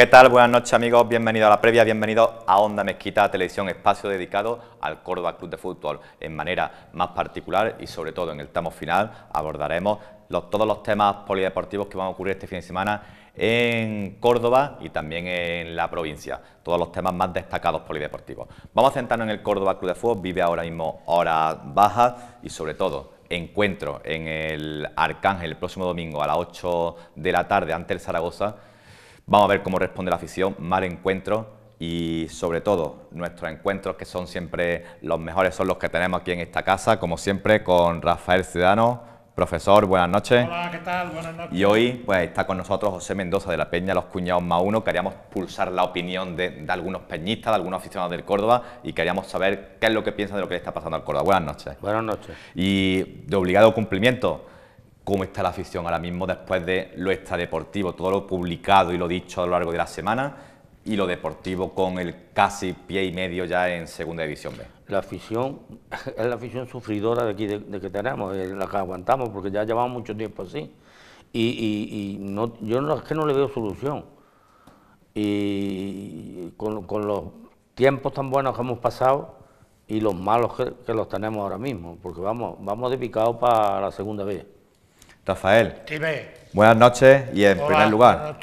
¿Qué tal? Buenas noches amigos, bienvenidos a la previa, bienvenidos a Onda Mezquita Televisión, espacio dedicado al Córdoba Club de Fútbol. En manera más particular y sobre todo en el tamo final abordaremos todos los temas polideportivos que van a ocurrir este fin de semana en Córdoba y también en la provincia, todos los temas más destacados polideportivos. Vamos a centrarnos en el Córdoba Club de Fútbol, vive ahora mismo horas bajas y sobre todo encuentro en el Arcángel el próximo domingo a las 8 de la tarde ante el Zaragoza Vamos a ver cómo responde la afición, mal encuentro y sobre todo nuestros encuentros que son siempre los mejores, son los que tenemos aquí en esta casa, como siempre con Rafael Ciudadano. Profesor, buenas noches. Hola, ¿qué tal? Buenas noches. Y hoy pues, está con nosotros José Mendoza de la Peña Los Cuñados Más Uno. Queríamos pulsar la opinión de, algunos peñistas, de algunos aficionados del Córdoba y queríamos saber qué es lo que piensan de lo que le está pasando al Córdoba. Buenas noches. Buenas noches. Y de obligado cumplimiento, cómo está la afición ahora mismo después de lo extradeportivo, todo lo publicado y lo dicho a lo largo de la semana y lo deportivo con el casi pie y medio ya en segunda división B. La afición es la afición sufridora de aquí de, que tenemos, eh, la que aguantamos porque ya llevamos mucho tiempo así y, no, yo no, es que no le veo solución y con, los tiempos tan buenos que hemos pasado y los malos que, los tenemos ahora mismo porque vamos, vamos de picado para la segunda vez. Rafael. Buenas noches y en primer lugar,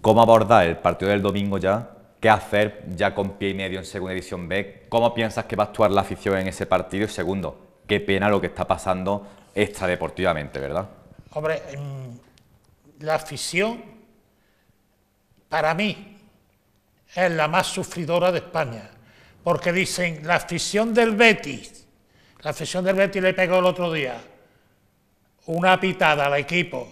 ¿cómo abordar el partido del domingo ya? ¿Qué hacer ya con pie y medio en segunda edición B? ¿Cómo piensas que va a actuar la afición en ese partido? Y segundo, qué pena lo que está pasando extradeportivamente, ¿verdad? Hombre, em, la afición para mí es la más sufridora de España, porque dicen la afición del Betis, la afición del Betis le pegó el otro día, una pitada al equipo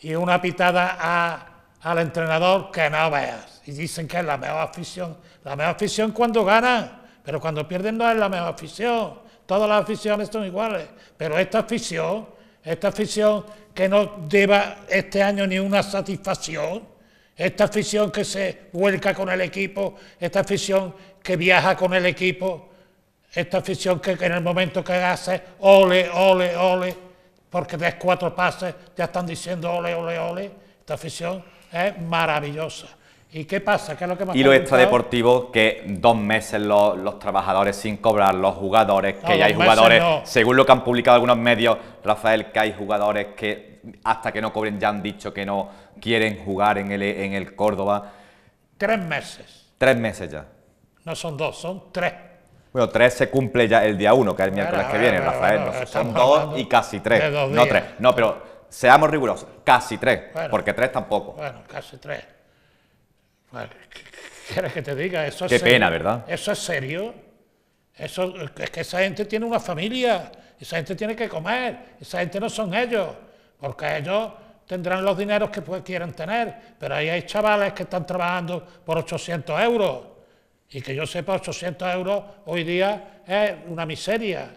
y una pitada al entrenador que no veas. Y dicen que es la mejor afición. La mejor afición cuando ganan, pero cuando pierden no es la mejor afición. Todas las aficiones son iguales, pero esta afición, esta afición que no lleva este año ni una satisfacción, esta afición que se vuelca con el equipo, esta afición que viaja con el equipo, esta afición que en el momento que hace ole, ole, ole, porque ves cuatro pases, ya están diciendo ole, ole, ole. Esta afición es maravillosa. ¿Y qué pasa? ¿Qué es lo que más y lo extradeportivo, que dos meses los, trabajadores sin cobrar, los jugadores, que ya hay jugadores, según lo que han publicado algunos medios, Rafael, que hay jugadores que hasta que no cobren ya han dicho que no quieren jugar en el, en el Córdoba. Tres meses. Tres meses ya. No son dos, son tres. Bueno, tres se cumple ya el día uno, que es el miércoles que viene, Rafael. son dos y casi tres. No tres. No, pero seamos rigurosos. Casi tres. porque tres tampoco. Bueno, casi tres. ¿Quieres que te diga? Eso Qué pena, ¿verdad? Eso es serio. Eso, es que esa gente tiene una familia, esa gente tiene que comer, esa gente no son ellos, porque ellos tendrán los dineros que pues, quieran tener, pero ahí hay chavales que están trabajando por 800 euros y que yo sepa, 800 euros hoy día es una miseria.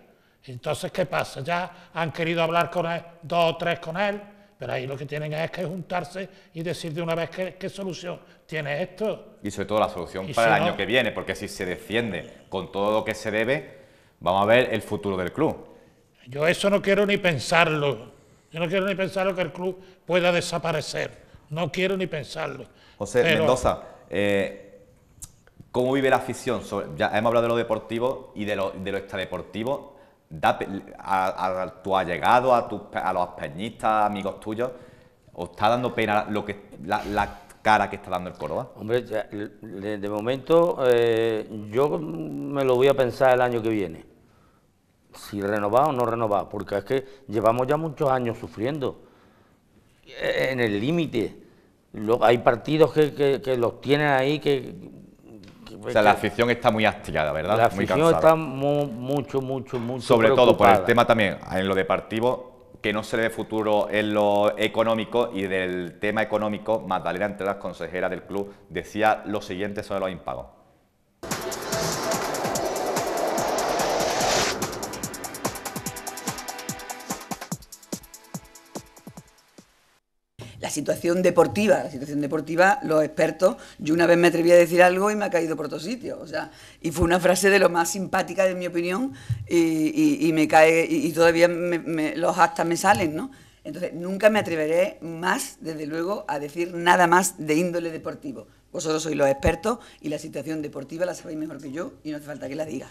Entonces, ¿qué pasa? Ya han querido hablar con él, dos o tres con él, pero ahí lo que tienen es que juntarse y decir de una vez qué, solución tiene esto. Y sobre todo la solución para el año que viene, porque si se defiende con todo lo que se debe, vamos a ver el futuro del club. Yo eso no quiero ni pensarlo. Yo no quiero ni pensarlo que el club pueda desaparecer. No quiero ni pensarlo. José Mendoza, eh, cómo vive la afición. ya hemos hablado de lo deportivo y de lo, de extradeportivo. Da, a, llegado tu allegado, a, a los peñistas, amigos tuyos, ¿os está dando pena lo que, la, cara que está dando el Córdoba? Hombre, de, momento eh, yo me lo voy a pensar el año que viene. Si renovado o no renovar, porque es que llevamos ya muchos años sufriendo eh, en el límite. Hay partidos que los tienen ahí que o sea, la afición está muy hastiada, ¿verdad? La afición está mucho, mucho, mucho Sobre todo por el tema también, en lo deportivo, que no se le ve futuro en lo económico y del tema económico, Magdalena, entre las consejeras del club, decía lo siguiente sobre los impagos. La situación deportiva, la situación deportiva, los expertos, yo una vez me atreví a decir algo y me ha caído por otro sitio, o sea, y fue una frase de lo más simpática de mi opinión y, me cae, y, todavía los actas me salen, ¿no? Entonces, nunca me atreveré más, desde luego, a decir nada más de índole deportivo. Vosotros sois los expertos y la situación deportiva la sabéis mejor que yo y no hace falta que la diga.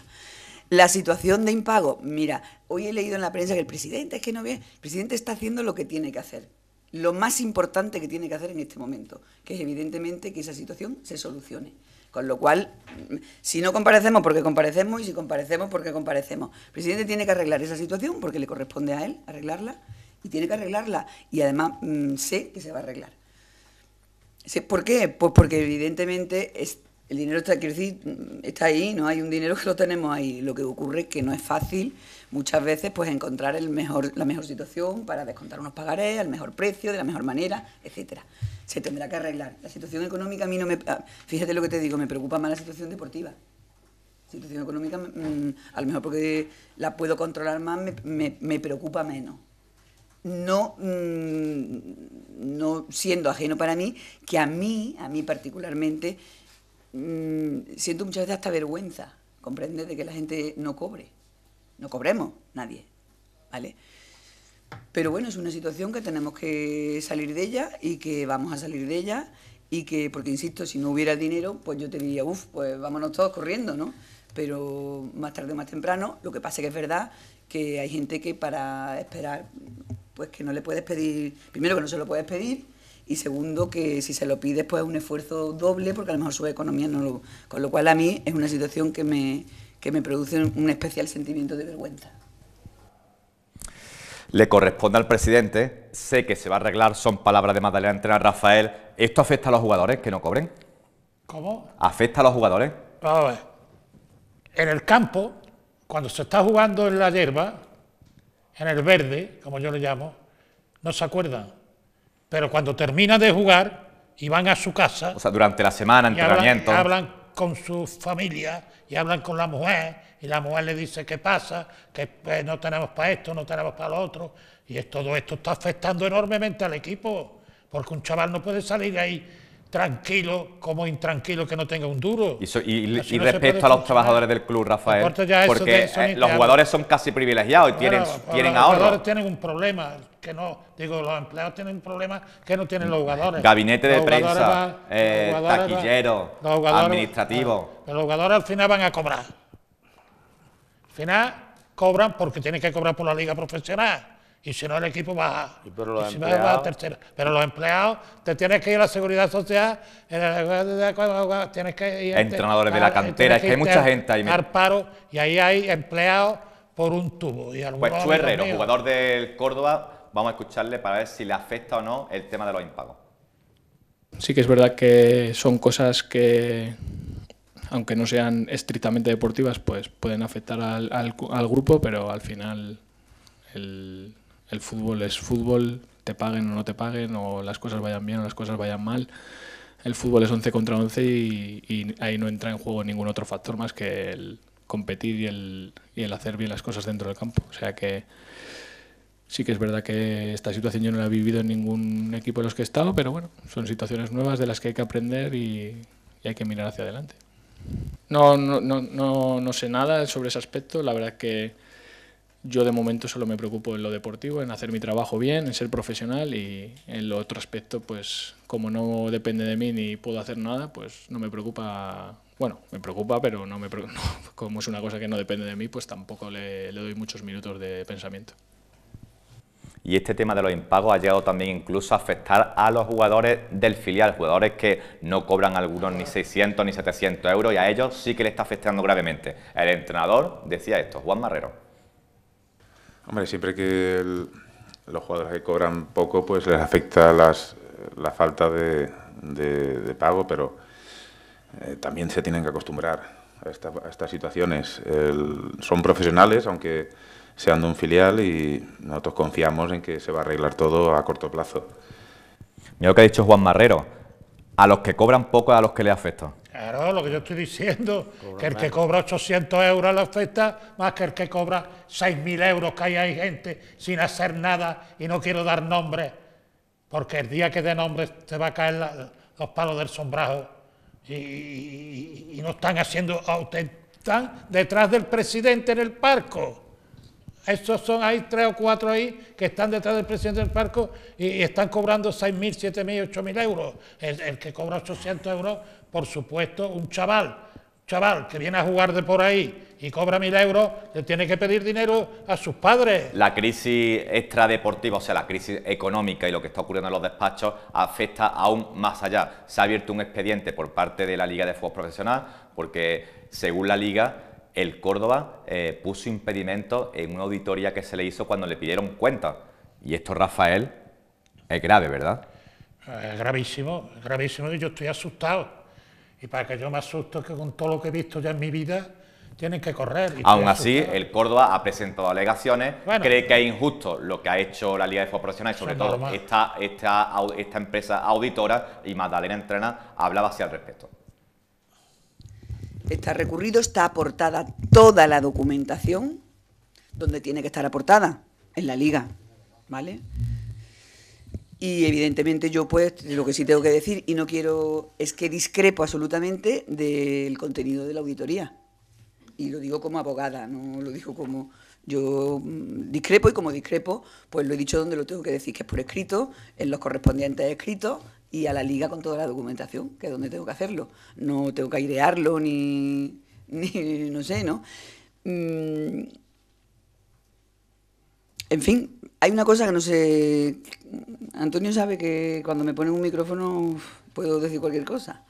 La situación de impago, mira, hoy he leído en la prensa que el presidente es que no ve, el presidente está haciendo lo que tiene que hacer lo más importante que tiene que hacer en este momento, que es evidentemente que esa situación se solucione. Con lo cual, mm, si no comparecemos porque comparecemos y si comparecemos porque comparecemos. El presidente tiene que arreglar esa situación porque le corresponde a él arreglarla y tiene que arreglarla. Y además mm, sé que se va a arreglar. ¿Por qué? Pues porque evidentemente es, el dinero está, mm, está ahí, no hay un dinero que lo tenemos ahí. Lo que ocurre es que no es fácil muchas veces pues encontrar el mejor, la mejor situación para descontar unos pagarés, al mejor precio, de la mejor manera, etcétera. Se tendrá que arreglar. La situación económica a mí no me... Ah, fíjate lo que te digo, me preocupa más la situación deportiva. La situación económica, mm, a lo mejor porque la puedo controlar más, me, preocupa menos. No, mm, no siendo ajeno para mí, que a mí, a mí particularmente, mm, siento muchas veces hasta vergüenza, comprende, de que la gente no cobre no cobremos nadie, ¿vale? Pero bueno, es una situación que tenemos que salir de ella y que vamos a salir de ella y que, porque insisto, si no hubiera dinero, pues yo te diría, uff, pues vámonos todos corriendo, ¿no? Pero más tarde o más temprano, lo que pasa que es verdad que hay gente que para esperar, pues que no le puedes pedir, primero que no se lo puedes pedir y segundo que si se lo pides pues es un esfuerzo doble porque a lo mejor su economía no lo... Con lo cual a mí es una situación que me, que me producen un especial sentimiento de vergüenza. Le corresponde al presidente, sé que se va a arreglar, son palabras de Madalena Entrena Rafael. ¿Esto afecta a los jugadores que no cobren? ¿Cómo? ¿Afecta a los jugadores? Vamos a ver. En el campo, cuando se está jugando en la hierba, en el verde, como yo lo llamo, no se acuerdan. Pero cuando termina de jugar y van a su casa... O sea, durante la semana, entrenamiento con su familia y hablan con la mujer y la mujer le dice qué pasa, que pues, no tenemos para esto, no tenemos para lo otro. Y es, todo esto está afectando enormemente al equipo, porque un chaval no puede salir ahí tranquilo como intranquilo que no tenga un duro. Y, respecto a los trabajadores del club, Rafael, porque eh, los jugadores son casi privilegiados y tienen, tienen ahorro. Los tienen un problema, que no, digo, los empleados tienen un problema que no tienen los jugadores. Gabinete de prensa, eh, taquilleros, administrativo. los jugadores al final van a cobrar. Al final cobran porque tienen que cobrar por la liga profesional y si no el equipo va Y pero los empleados... tercera. Pero los empleados, te tienes que ir a la seguridad social, tienes que ir... Entrenadores de la cantera, es que hay mucha gente ahí. paro, y ahí hay empleados por un tubo. Y pues Chu Herrero, jugador del Córdoba, vamos a escucharle para ver si le afecta o no el tema de los impagos. Sí que es verdad que son cosas que, aunque no sean estrictamente deportivas, pues pueden afectar al, al, grupo, pero al final el fútbol es fútbol, te paguen o no te paguen, o las cosas vayan bien o las cosas vayan mal. El fútbol es 11 contra 11 y, ahí no entra en juego ningún otro factor más que el competir y el, hacer bien las cosas dentro del campo. O sea que sí que es verdad que esta situación yo no la he vivido en ningún equipo en los que he estado, pero bueno, son situaciones nuevas de las que hay que aprender y, hay que mirar hacia adelante. No, no, no, no, no sé nada sobre ese aspecto, la verdad que yo de momento solo me preocupo en lo deportivo, en hacer mi trabajo bien, en ser profesional y en lo otro aspecto, pues como no depende de mí ni puedo hacer nada, pues no me preocupa, bueno, me preocupa, pero no me como es una cosa que no depende de mí, pues tampoco le, le doy muchos minutos de pensamiento. Y este tema de los impagos ha llegado también incluso a afectar a los jugadores del filial, jugadores que no cobran algunos ni 600 ni 700 euros y a ellos sí que le está afectando gravemente. El entrenador decía esto, Juan Marrero. Hombre, siempre que los jugadores que cobran poco, pues les afecta la falta de, pago, pero eh, también se tienen que acostumbrar a, estas situaciones. son profesionales, aunque sean de un filial, y nosotros confiamos en que se va a arreglar todo a corto plazo. Mira lo que ha dicho Juan Marrero, a los que cobran poco a los que le afecta. Claro, lo que yo estoy diciendo, que el que cobra 800 euros la oferta, más que el que cobra 6.000 euros, que ahí hay gente sin hacer nada y no quiero dar nombre porque el día que dé nombre se va a caer los palos del sombrajo y, no están haciendo, están detrás del presidente en el parco. Estos son, hay tres o cuatro ahí que están detrás del presidente del parco y, están cobrando 6.000, 7.000, 8.000 euros. El, que cobra 800 euros, por supuesto, un chaval, ...un chaval que viene a jugar de por ahí y cobra 1.000 euros, le tiene que pedir dinero a sus padres. La crisis extradeportiva, o sea, la crisis económica y lo que está ocurriendo en los despachos afecta aún más allá. Se ha abierto un expediente por parte de la Liga de Fútbol Profesional porque, según la Liga, el Córdoba eh, puso impedimento en una auditoría que se le hizo cuando le pidieron cuenta. Y esto, Rafael, es grave, ¿verdad? Es eh, gravísimo, gravísimo. Yo estoy asustado. Y para que yo me asusto que con todo lo que he visto ya en mi vida, tienen que correr. Aún así, el Córdoba ha presentado alegaciones, cree que es injusto lo que ha hecho la Liga de Fútbol Profesional y sobre todo esta, esta empresa auditora y Magdalena Entrena hablaba así al respecto está recurrido, está aportada toda la documentación donde tiene que estar aportada, en la liga, ¿vale? Y evidentemente yo pues lo que sí tengo que decir, y no quiero, es que discrepo absolutamente del contenido de la auditoría. Y lo digo como abogada, no lo digo como... Yo mm, discrepo y como discrepo, pues lo he dicho donde lo tengo que decir, que es por escrito, en los correspondientes escritos, y a la liga con toda la documentación, que es donde tengo que hacerlo. No tengo que airearlo ni, ni no sé, ¿no? Mm, en fin, hay una cosa que no sé... Antonio sabe que cuando me pone un micrófono puedo decir cualquier cosa.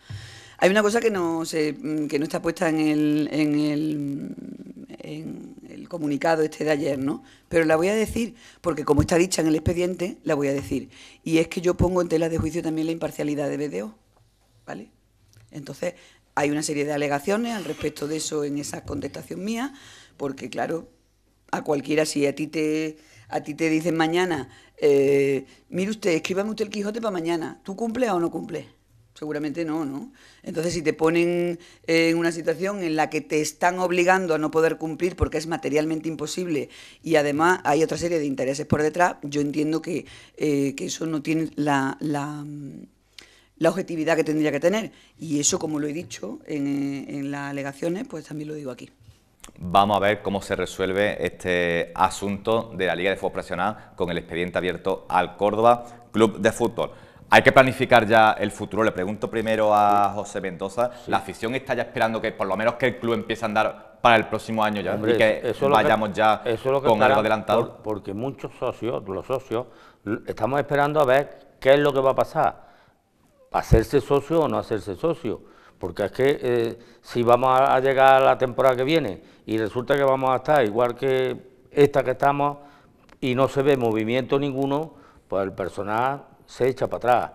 Hay una cosa que no, sé que no está puesta en el, en el, comunicado este de ayer, ¿no? Pero la voy a decir, porque como está dicha en el expediente, la voy a decir. Y es que yo pongo en tela de juicio también la imparcialidad de BDO, ¿vale? Entonces, hay una serie de alegaciones al respecto de eso en esa contestación mía, porque claro, a cualquiera, si a ti te, a ti te dicen mañana, eh, mire usted, escríbame usted el Quijote para mañana, ¿tú cumples o no cumples? Seguramente no, ¿no? Entonces, si te ponen en una situación en la que te están obligando a no poder cumplir porque es materialmente imposible y además hay otra serie de intereses por detrás, yo entiendo que, eh, eso no tiene la, la, la, objetividad que tendría que tener. Y eso, como lo he dicho en, las alegaciones, pues también lo digo aquí. Vamos a ver cómo se resuelve este asunto de la Liga de Fútbol Profesional con el expediente abierto al Córdoba Club de Fútbol. Hay que planificar ya el futuro. Le pregunto primero a José Mendoza. La afición está ya esperando que por lo menos que el club empiece a andar para el próximo año ya y que eso vayamos ya con algo adelantado. porque muchos socios, los socios, estamos esperando a ver qué es lo que va a pasar. Hacerse socio o no hacerse socio. Porque es que eh, si vamos a llegar a la temporada que viene y resulta que vamos a estar igual que esta que estamos y no se ve movimiento ninguno, pues el personal se echa para atrás.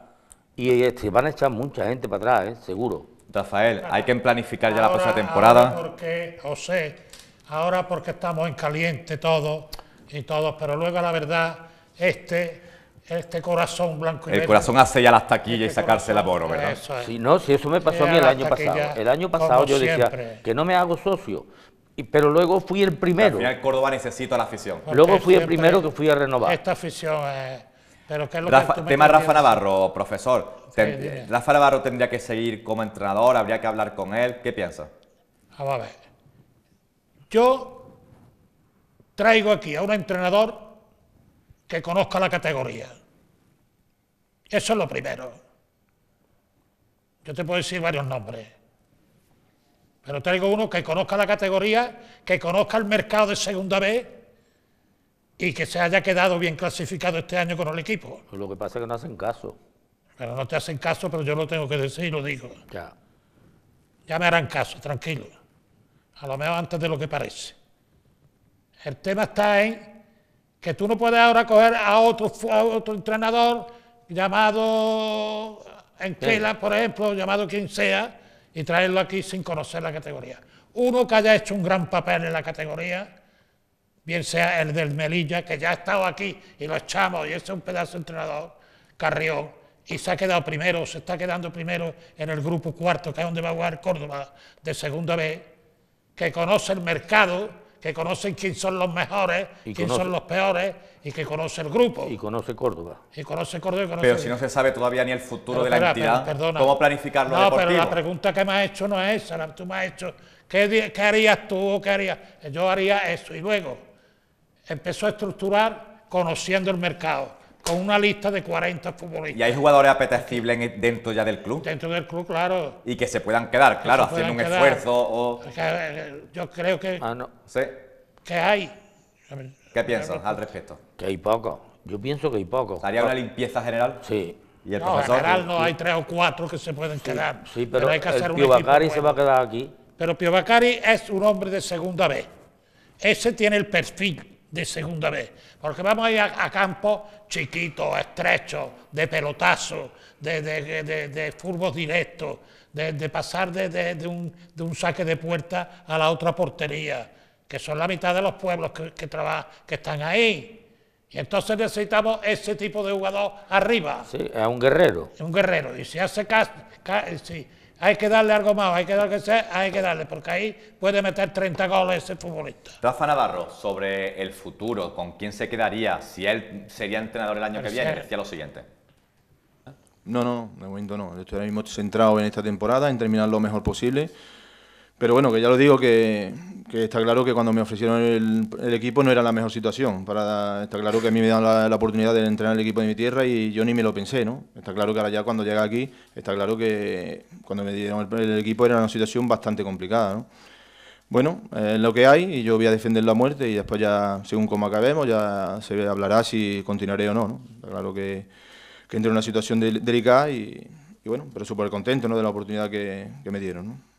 Y se este, van a echar mucha gente para atrás, ¿eh? seguro. Rafael, hay que planificar ya la próxima temporada. Ahora porque, José, ahora porque estamos en caliente todos y todos, pero luego la verdad, este, este corazón blanco y El corazón hace ya las taquillas este y sacarse la moro, ¿verdad? si no, si eso me pasó a mí el año pasado. El año pasado yo decía que no me hago socio, y, pero luego fui el primero. en Córdoba necesita la afición. luego fui el primero que fui a renovar. Esta afición es tema Rafa Navarro, profesor. Rafa Navarro tendría que seguir como entrenador, habría que hablar con él. ¿Qué piensa? a ver. Yo traigo aquí a un entrenador que conozca la categoría. Eso es lo primero. Yo te puedo decir varios nombres. Pero traigo uno que conozca la categoría, que conozca el mercado de segunda B y que se haya quedado bien clasificado este año con el equipo. Pues lo que pasa es que no hacen caso. Pero no te hacen caso, pero yo lo tengo que decir y lo digo. Ya. Ya me harán caso, tranquilo. A lo mejor antes de lo que parece. El tema está en que tú no puedes ahora coger a otro, otro entrenador llamado Enquela, por ejemplo, llamado quien sea, y traerlo aquí sin conocer la categoría. Uno que haya hecho un gran papel en la categoría, bien sea el del Melilla, que ya ha estado aquí y lo echamos, y ese es un pedazo de entrenador, Carrión, y se ha quedado primero, se está quedando primero en el grupo cuarto, que es donde va a jugar Córdoba de segunda vez, que conoce el mercado, que conoce quién son los mejores, y quién son los peores y que conoce el grupo. Y conoce Córdoba. Y conoce Córdoba. pero si no se sabe todavía ni el futuro de la entidad, ¿cómo planificarlo? No, deportivo? pero la pregunta que me has hecho no es esa, tú me has hecho, ¿qué, qué harías tú o qué harías? Yo haría eso y luego empezó a estructurar conociendo el mercado, con una lista de 40 futbolistas. ¿Y hay jugadores apetecibles dentro ya del club? Dentro del club, claro. Y que se puedan quedar, claro, haciendo un esfuerzo eh, Yo creo que... Ah, no. ¿Sí? hay. ¿Qué piensas al respecto? Que hay poco. Yo pienso que hay poco. ¿Haría una limpieza general? Sí. ¿Y el no, profesor? En general no, hay tres o cuatro que se pueden quedar. Sí, pero, hay que hacer Pio Bacari se va a quedar aquí. Pero Pio Bacari es un hombre de segunda vez. Ese tiene el perfil de segunda vez, porque vamos a ir a, campos chiquitos, estrechos, de pelotazo, de, de, de furbos directos, de, pasar de, un, saque de puerta a la otra portería, que son la mitad de los pueblos que, que están ahí. Y entonces necesitamos ese tipo de jugador arriba. Sí, a un guerrero. Un guerrero. Y si hace caso, hay que darle algo más, hay que darle, hay que darle, porque ahí puede meter 30 goles ese futbolista. Rafa Navarro, sobre el futuro, ¿con quién se quedaría si él sería entrenador el año que viene? Decía lo siguiente. No, no, de momento no. estoy ahora mismo centrado en esta temporada, en terminar lo mejor posible. Pero bueno, que ya lo digo, que, está claro que cuando me ofrecieron el, equipo no era la mejor situación. Para, está claro que a mí me dan la, oportunidad de entrenar el equipo de mi tierra y yo ni me lo pensé, ¿no? Está claro que ahora ya cuando llega aquí, está claro que cuando me dieron el, equipo era una situación bastante complicada, ¿no? Bueno, es lo que hay y yo voy a defender la muerte y después ya, según como acabemos, ya se hablará si continuaré o no, ¿no? Está claro que, entré en una situación delicada y, bueno, pero súper contento, ¿no? De la oportunidad que, que me dieron, ¿no?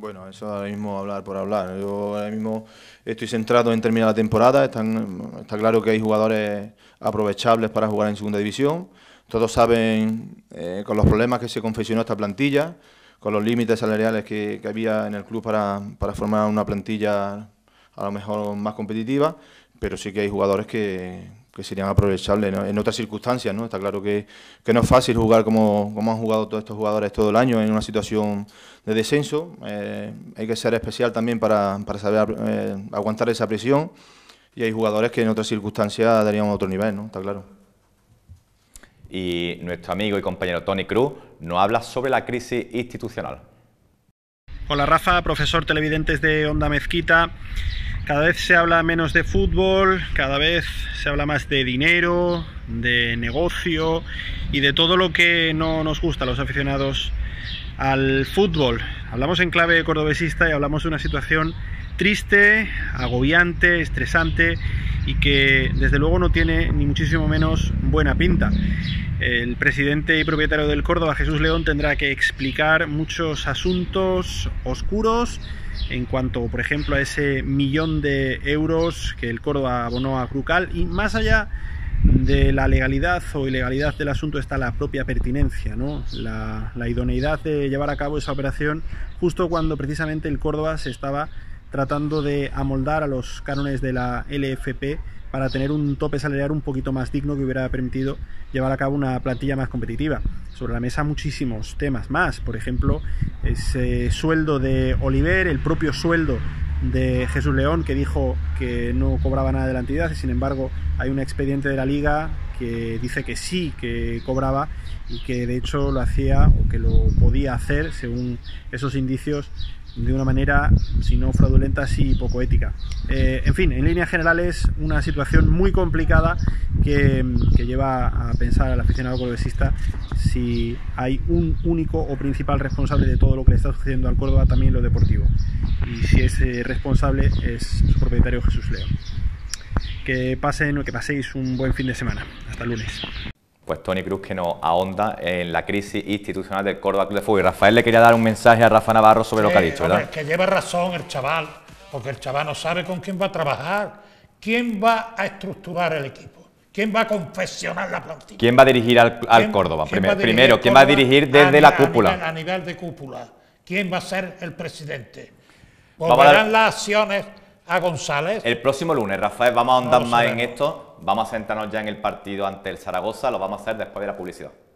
Bueno, eso ahora mismo hablar por hablar. Yo ahora mismo estoy centrado en terminar la temporada. Están, está claro que hay jugadores aprovechables para jugar en segunda división. Todos saben eh, con los problemas que se confeccionó esta plantilla, con los límites salariales que, había en el club para formar una plantilla a lo mejor más competitiva, pero sí que hay jugadores que, que serían aprovechables en otras circunstancias. ¿no? Está claro que, que no es fácil jugar como, como, han jugado todos estos jugadores todo el año en una situación de descenso. Eh, hay que ser especial también para, para saber eh, aguantar esa presión y hay jugadores que en otras circunstancias darían otro nivel, ¿no? está claro. Y nuestro amigo y compañero Tony Cruz nos habla sobre la crisis institucional. Hola Rafa, profesor televidentes de Onda Mezquita. Cada vez se habla menos de fútbol, cada vez se habla más de dinero, de negocio y de todo lo que no nos gusta a los aficionados al fútbol. Hablamos en clave cordobesista y hablamos de una situación triste, agobiante, estresante y que desde luego no tiene ni muchísimo menos buena pinta. El presidente y propietario del Córdoba, Jesús León, tendrá que explicar muchos asuntos oscuros en cuanto, por ejemplo, a ese millón de euros que el Córdoba abonó a Crucal y más allá de la legalidad o ilegalidad del asunto está la propia pertinencia, ¿no? la, la idoneidad de llevar a cabo esa operación justo cuando precisamente el Córdoba se estaba tratando de amoldar a los cánones de la LFP para tener un tope salarial un poquito más digno que hubiera permitido llevar a cabo una plantilla más competitiva. Sobre la mesa muchísimos temas más, por ejemplo, ese sueldo de Oliver, el propio sueldo de Jesús León, que dijo que no cobraba nada de la entidad, y sin embargo hay un expediente de la liga que dice que sí, que cobraba y que de hecho lo hacía o que lo podía hacer según esos indicios de una manera, si no fraudulenta, sí poco ética. Eh, en fin, en líneas generales, una situación muy complicada que, lleva a pensar al aficionado golvesista si hay un único o principal responsable de todo lo que le está sucediendo al Córdoba, también lo deportivo. Y si ese eh, responsable es su propietario Jesús Leo. Que pasen o que paséis un buen fin de semana. Hasta lunes pues Tony Cruz que nos ahonda en la crisis institucional del Córdoba Club de Fútbol. Y Rafael le quería dar un mensaje a Rafa Navarro sobre lo que ha dicho, ¿verdad? que lleva razón el chaval, porque el chaval no sabe con quién va a trabajar, quién va a estructurar el equipo. ¿Quién va a confeccionar la plantilla? ¿Quién va a dirigir al, Córdoba? primero, ¿quién va a dirigir desde la cúpula? A nivel, de cúpula. ¿Quién va a ser el presidente? ¿Volverán las acciones a González? El próximo lunes, Rafael, vamos a ahondar más en esto Vamos a sentarnos ya en el partido ante el Zaragoza, lo vamos a hacer después de la publicidad.